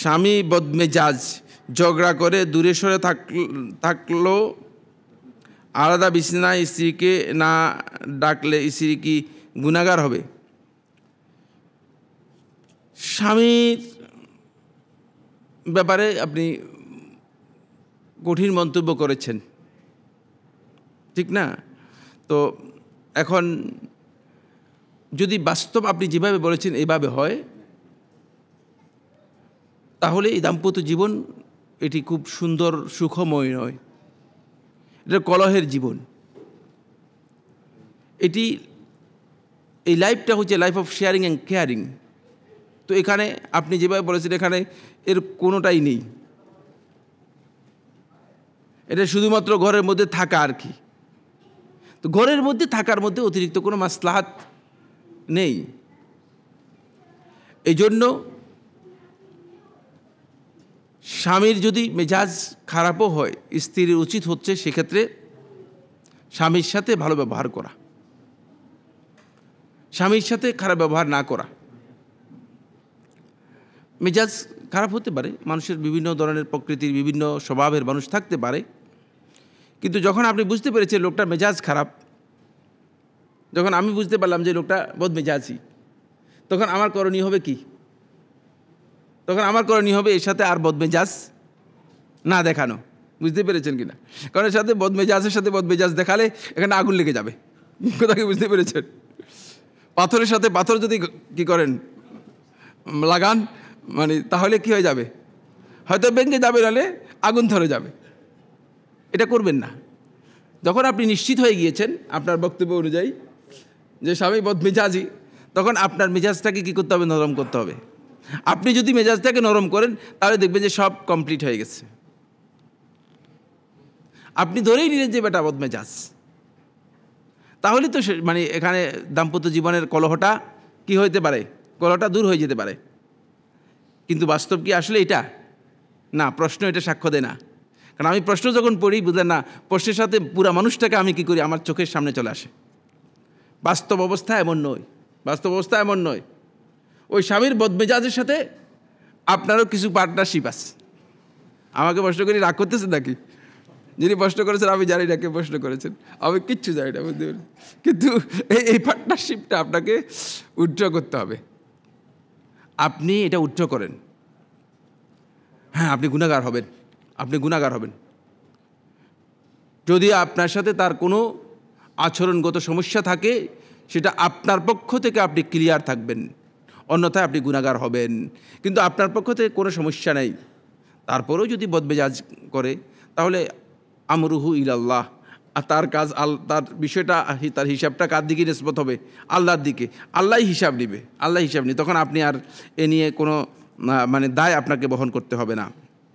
স্বামী বদমেজাজ ঝগড়া করে দূরে সরে থাকলো আলাদা বিছানায় স্ত্রীকে না ডাকলে স্ত্রী কি গুণাগার হবে স্বামীর ব্যাপারে আপনি কঠিন মন্তব্য করেছেন ঠিক না তো এখন যদি বাস্তব আপনি যেভাবে বলেছেন এভাবে হয় তাহলে এই দাম্পত্য জীবন এটি খুব সুন্দর সুখময় নয় এটা কলহের জীবন এটি এই লাইফটা হচ্ছে life of sharing and caring তো এখানে আপনি যেভাবে বলেছেন এখানে এর কোনোটাই নেই এটা শুধুমাত্র ঘরের মধ্যে থাকা আর কি তো ঘরের মধ্যে থাকার মধ্যে অতিরিক্ত কোনো মাসলাহাত নেই এই জন্য স্বামীর যদি মেজাজ খারাপও হয় স্ত্রীর উচিত হচ্ছে সেক্ষেত্রে স্বামীর সাথে ভালো ব্যবহার করা স্বামীর সাথে খারাপ ব্যবহার না করা মেজাজ খারাপ হতে পারে মানুষের বিভিন্ন ধরনের প্রকৃতির বিভিন্ন স্বভাবের মানুষ থাকতে পারে কিন্তু যখন আপনি বুঝতে পেরেছেন লোকটার মেজাজ খারাপ যখন আমি বুঝতে পারলাম যে লোকটা বদ মেজাজই তখন আমার করণীয় হবে কি তখন আমার করণীয় হবে এর সাথে আর বদমেজাজ না দেখানো বুঝতে পেরেছেন কিনা কারণ এর সাথে বদমেজাজের সাথে বদমেজাজ দেখালে এখানে আগুন লেগে যাবে কোথাকে বুঝতে পেরেছেন পাথরের সাথে পাথর যদি কি করেন লাগান মানে তাহলে কি হয়ে যাবে হয়তো ব্যাংকে যাবে নাহলে আগুন ধরে যাবে এটা করবেন না যখন আপনি নিশ্চিত হয়ে গিয়েছেন আপনার বক্তব্য অনুযায়ী যে স্বামী বদ মেজাজি তখন আপনার মেজাজটাকে কী করতে হবে নরম করতে হবে আপনি যদি মেজাজটাকে নরম করেন তাহলে দেখবেন যে সব কমপ্লিট হয়ে গেছে আপনি ধরেই নিলেন যে বেটা বদ মেজাজ তাহলে তো মানে এখানে দাম্পত্য জীবনের কলহটা কি হইতে পারে কলহটা দূর হয়ে যেতে পারে কিন্তু বাস্তব কি আসলে এটা না প্রশ্ন এটা সাক্ষ্য দেয় না কারণ আমি প্রশ্ন যখন পড়ি বুঝলেন না প্রশ্নের সাথে পুরা মানুষটাকে আমি কি করি আমার চোখের সামনে চলে আসে বাস্তব অবস্থা এমন নয় বাস্তব অবস্থা এমন নয় ওই স্বামীর বদমেজাজের সাথে আপনারও কিছু পার্টনারশিপ আছে আমাকে প্রশ্ন করি রাগ করতেছেন নাকি যিনি প্রশ্ন করেছেন আমি জানি না কে প্রশ্ন করেছেন আমি কিচ্ছু জানি না বুঝতে পারি কিন্তু এই এই পার্টনারশিপটা আপনাকে উড্র করতে হবে আপনি এটা উড্র করেন হ্যাঁ আপনি গুণাগার হবেন আপনি গুণাগার হবেন যদি আপনার সাথে তার কোনো আচরণগত সমস্যা থাকে সেটা আপনার পক্ষ থেকে আপনি ক্লিয়ার থাকবেন অন্যথায় আপনি গুণাগার হবেন কিন্তু আপনার পক্ষ থেকে কোনো সমস্যা নেই তারপরেও যদি বদবেজাজ করে তাহলে আমরুহু ইলাল্লাহ আর তার কাজ আল তার বিষয়টা তার হিসাবটা কার দিকে নিষ্পত হবে আল্লাহর দিকে আল্লাহ হিসাব নিবে আল্লাহ হিসাব নিবে তখন আপনি আর এ নিয়ে কোনো মানে দায় আপনাকে বহন করতে হবে না